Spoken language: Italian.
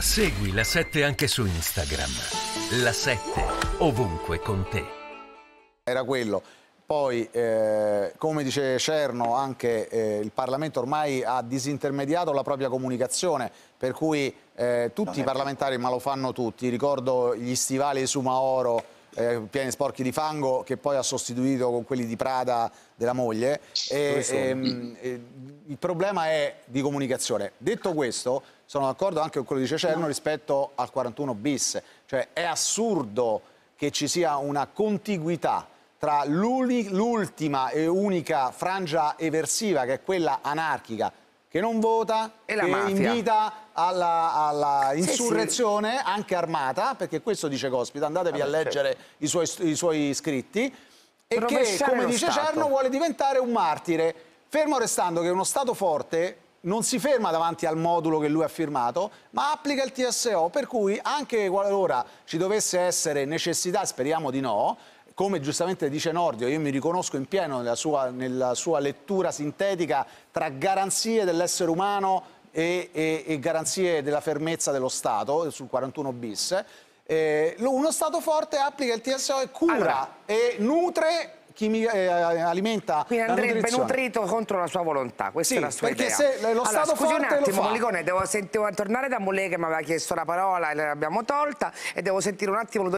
Segui la 7 anche su Instagram. La 7 ovunque con te. Era quello. Poi, eh, come dice Cerno, anche eh, il Parlamento ormai ha disintermediato la propria comunicazione, per cui eh, tutti i parlamentari, ma lo fanno tutti, ricordo gli stivali su Maoro eh, pieni sporchi di fango che poi ha sostituito con quelli di Prada della moglie. E, ehm, eh, il problema è di comunicazione. Detto questo, sono d'accordo anche con quello di Cecerno no. rispetto al 41 bis, cioè è assurdo che ci sia una contiguità tra l'ultima e unica frangia eversiva, che è quella anarchica, che non vota, e la che mafia. invita all'insurrezione alla sì, sì. anche armata, perché questo dice Cospita, andatevi ah, a leggere certo. i, suoi, i, suoi, scritti, e che, come dice Stato. Cerno, vuole diventare un martire, fermo restando che uno Stato forte non si ferma davanti al modulo che lui ha firmato, ma applica il TSO, per cui anche qualora ci dovesse essere necessità, speriamo di no, come giustamente dice Nordio, io mi riconosco in pieno nella sua, nella sua lettura sintetica tra garanzie dell'essere umano e, e, e, garanzie della fermezza dello Stato sul 41 bis. Eh, uno Stato forte applica il TSO e cura allora. e nutre chi eh, alimenta Quindi andrebbe nutrito contro la sua volontà, questa sì, è la sua perché idea. se lo allora, Stato scusi forte un attimo, Moligone, devo, sentire, tornare da Molle che mi aveva chiesto la parola e l'abbiamo tolta e devo sentire un attimo...